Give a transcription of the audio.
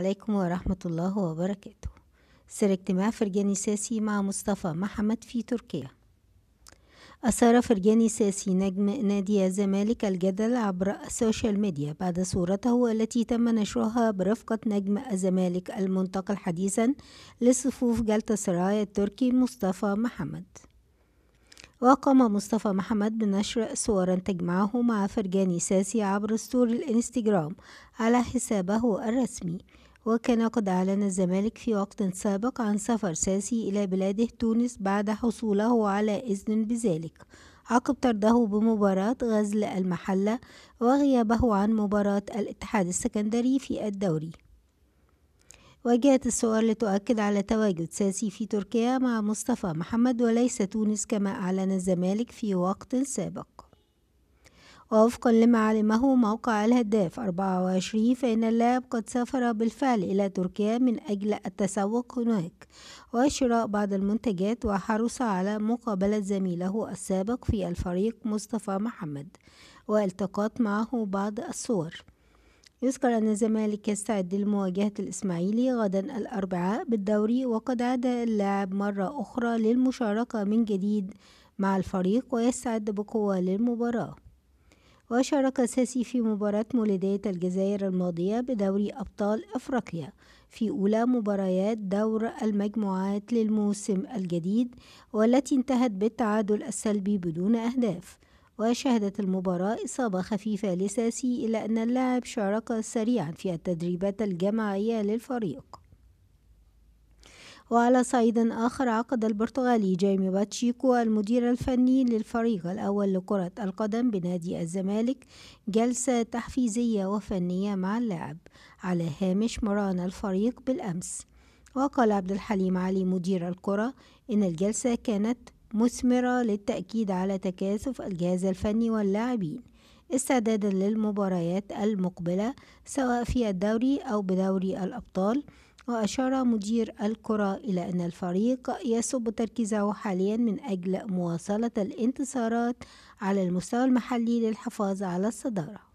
عليكم ورحمة الله وبركاته سر اجتماع فرجاني ساسي مع مصطفى محمد في تركيا أثار فرجاني ساسي نجم نادي الزمالك الجدل عبر السوشيال ميديا بعد صورته التي تم نشرها برفقة نجم الزمالك المنتقل حديثا لصفوف جلطة سراي التركي مصطفى محمد وقام مصطفى محمد بنشر صورا تجمعه مع فرجاني ساسي عبر ستور الانستجرام على حسابه الرسمي وكان قد أعلن الزمالك في وقت سابق عن سفر ساسي إلى بلاده تونس بعد حصوله على إذن بذلك عقب طرده بمباراة غزل المحلة وغيابه عن مباراة الاتحاد السكندري في الدوري وجاءت الصور لتؤكد على تواجد ساسي في تركيا مع مصطفى محمد وليس تونس كما أعلن الزمالك في وقت سابق ووفقا لما علمه موقع الهداف 24 فإن اللاعب قد سافر بالفعل إلى تركيا من أجل التسوق هناك وشراء بعض المنتجات وحرص على مقابلة زميله السابق في الفريق مصطفى محمد والتقاط معه بعض الصور يذكر أن الزمالك يستعد لمواجهة الإسماعيلي غدا الأربعاء بالدوري وقد عاد اللاعب مرة أخرى للمشاركة من جديد مع الفريق ويستعد بقوة للمباراة وشارك ساسي في مباراة مولدية الجزائر الماضية بدوري أبطال أفريقيا في أولى مباريات دور المجموعات للموسم الجديد والتي انتهت بالتعادل السلبي بدون أهداف وشهدت المباراة إصابة خفيفة لساسي إلا أن اللاعب شارك سريعا في التدريبات الجماعية للفريق وعلى صعيد آخر عقد البرتغالي جيمي باتشيكو المدير الفني للفريق الأول لكرة القدم بنادي الزمالك جلسة تحفيزية وفنية مع اللاعب على هامش مران الفريق بالأمس وقال عبد الحليم علي مدير الكرة إن الجلسة كانت مثمرة للتأكيد على تكاثف الجهاز الفني واللاعبين استعدادا للمباريات المقبلة سواء في الدوري أو بدوري الأبطال وأشار مدير الكرة إلى أن الفريق يصب تركيزه حاليا من أجل مواصلة الانتصارات على المستوى المحلي للحفاظ على الصدارة